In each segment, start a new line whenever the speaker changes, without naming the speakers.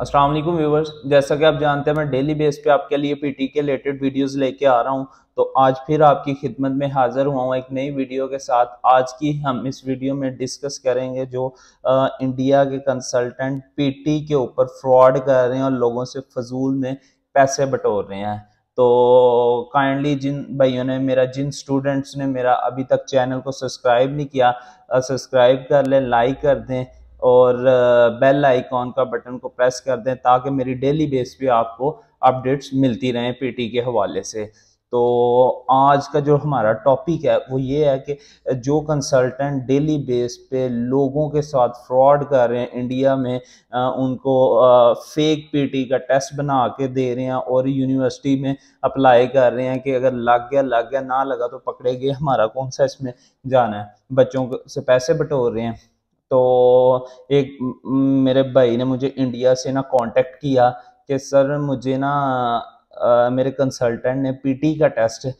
Aslam viewers जैसा कि आप जानते हैं मैं डेली बेस पे आपके लिए पीटी के रिलेटेड वीडियोस लेके आ रहा हूँ तो आज फिर आपकी खिदमत में हाजिर हुआ हूँ एक नई वीडियो के साथ आज की हम इस वीडियो में डिस्कस करेंगे जो आ, इंडिया के कंसल्टेंट पीटी के ऊपर फ्रॉड कर रहे हैं और लोगों से फजूल में पैसे बटोर रहे हैं तो काइंडली जिन भाइयों ने मेरा जिन स्टूडेंट्स ने मेरा अभी तक चैनल को सब्सक्राइब नहीं किया सब्सक्राइब कर लें लाइक कर दें और बेल आइकॉन का बटन को प्रेस कर दें ताकि मेरी डेली बेस पे आपको अपडेट्स मिलती रहें पीटी के हवाले से तो आज का जो हमारा टॉपिक है वो ये है कि जो कंसल्टेंट डेली बेस पे लोगों के साथ फ्रॉड कर रहे हैं इंडिया में आ, उनको आ, फेक पीटी का टेस्ट बना के दे रहे हैं और यूनिवर्सिटी में अप्लाई कर रहे हैं कि अगर लग गया लग गया ना लगा तो पकड़े गए हमारा कौन सा इसमें जाना है बच्चों से पैसे बटोर रहे हैं तो एक मेरे भाई ने मुझे इंडिया से ना कांटेक्ट किया कि सर मुझे ना आ, मेरे कंसल्टेंट ने पीटी का टेस्ट आ,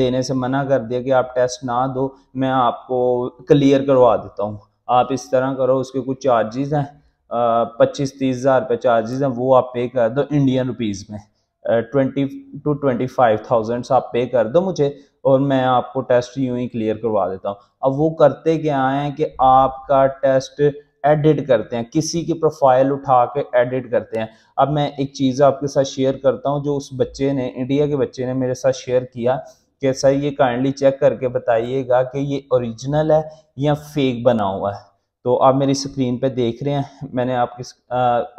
देने से मना कर दिया कि आप टेस्ट ना दो मैं आपको क्लियर करवा देता हूँ आप इस तरह करो उसके कुछ चार्जेस हैं पच्चीस तीस हज़ार रुपये चार्जेस हैं वो आप पे कर दो इंडियन रुपीज़ में twenty two twenty five thousands आप पे कर दो मुझे और मैं आपको टेस्ट यूं ही क्लियर करवा देता हूँ अब वो करते क्या है कि आपका टेस्ट एडिट करते हैं किसी की प्रोफाइल उठा के एडिट करते हैं अब मैं एक चीज़ आपके साथ शेयर करता हूँ जो उस बच्चे ने इंडिया के बच्चे ने मेरे साथ शेयर किया कि सर ये काइंडली चेक करके बताइएगा कि ये ओरिजिनल है या फेक बना हुआ है तो आप मेरी स्क्रीन पे देख रहे हैं मैंने आपकी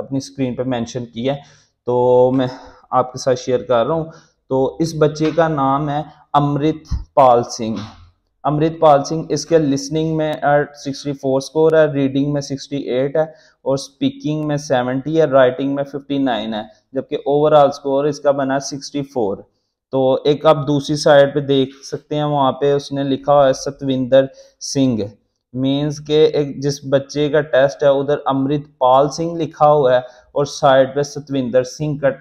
अपनी स्क्रीन पे मेंशन किया है तो मैं आपके साथ शेयर कर रहा हूँ तो इस बच्चे का नाम है अमृत पाल सिंह अमृत पाल सिंह इसके लिसनिंग में सिक्सटी फोर स्कोर है रीडिंग में सिक्सटी एट है और स्पीकिंग में सेवेंटी है राइटिंग में फिफ्टी नाइन है जबकि ओवरऑल स्कोर इसका बना सिक्सटी फोर तो एक आप दूसरी साइड पे देख सकते हैं वहाँ पे उसने लिखा हुआ है सतविंदर सिंह मीन्स के एक जिस बच्चे का टेस्ट है उधर अमृतपाल सिंह लिखा हुआ है और साइड पे सतविंदर सिंह का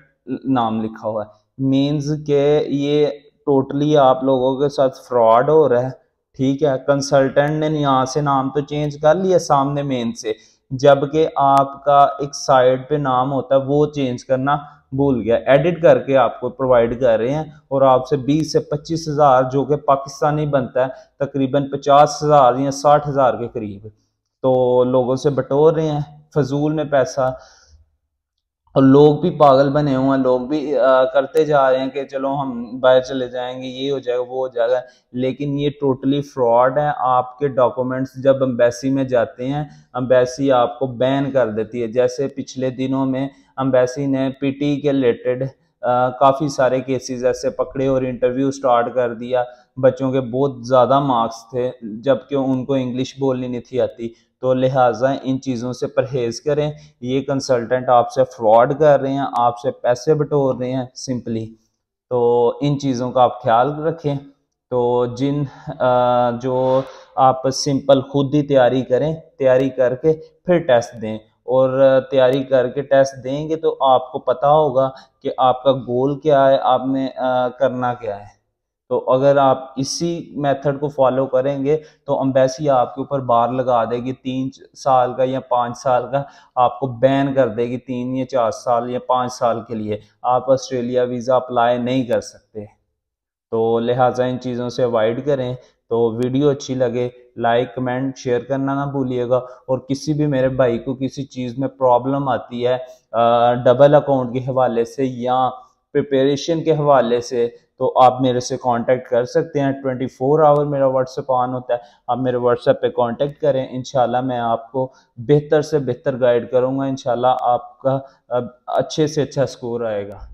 नाम लिखा हुआ है मीन्स के ये टोटली आप लोगों के साथ फ्रॉड हो रहा है ठीक है कंसल्टेंट ने यहाँ से नाम तो चेंज कर लिया सामने मेन से जबकि आपका एक साइड पे नाम होता है वो चेंज करना भूल गया एडिट करके आपको प्रोवाइड कर रहे हैं और आपसे 20 से पच्चीस हज़ार जो कि पाकिस्तानी बनता है तकरीबन पचास हज़ार या साठ हज़ार के करीब तो लोगों से बटोर रहे हैं फजूल में पैसा और लोग भी पागल बने हुए हैं लोग भी आ, करते जा रहे हैं कि चलो हम बाहर चले जाएंगे ये हो जाएगा वो हो जाएगा लेकिन ये टोटली फ्रॉड है आपके डॉक्यूमेंट्स जब अम्बेसी में जाते हैं अम्बेसी आपको बैन कर देती है जैसे पिछले दिनों में अम्बेसी ने पीटी के रिलेटेड काफ़ी सारे केसेस ऐसे पकड़े और इंटरव्यू स्टार्ट कर दिया बच्चों के बहुत ज़्यादा मार्क्स थे जबकि उनको इंग्लिश बोलनी नहीं थी आती तो लिहाजा इन चीज़ों से परहेज़ करें ये कंसल्टेंट आपसे फ्रॉड कर रहे हैं आपसे पैसे बटोर रहे हैं सिंपली तो इन चीज़ों का आप ख्याल रखें तो जिन जो आप सिंपल खुद ही तैयारी करें तैयारी करके फिर टेस्ट दें और तैयारी करके टेस्ट देंगे तो आपको पता होगा कि आपका गोल क्या है आपने आ, करना क्या है तो अगर आप इसी मेथड को फॉलो करेंगे तो अम्बेसी आपके ऊपर बार लगा देगी तीन साल का या पाँच साल का आपको बैन कर देगी तीन या चार साल या पाँच साल के लिए आप ऑस्ट्रेलिया वीज़ा अप्लाई नहीं कर सकते तो लिहाजा इन चीज़ों से अवॉइड करें तो वीडियो अच्छी लगे लाइक कमेंट शेयर करना ना भूलिएगा और किसी भी मेरे भाई को किसी चीज़ में प्रॉब्लम आती है डबल अकाउंट के हवाले से या प्रिपरेशन के हवाले से तो आप मेरे से कांटेक्ट कर सकते हैं 24 फोर आवर मेरा व्हाट्सएप ऑन होता है आप मेरे व्हाट्सएप पे कांटेक्ट करें इनशाला मैं आपको बेहतर से बेहतर गाइड करूँगा इनशाला आपका अच्छे से अच्छा स्कोर आएगा